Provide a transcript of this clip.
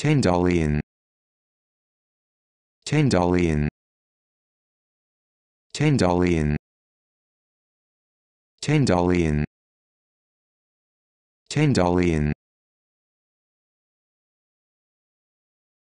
Chandelian Chandelian Chandelian Chandelian Chandelian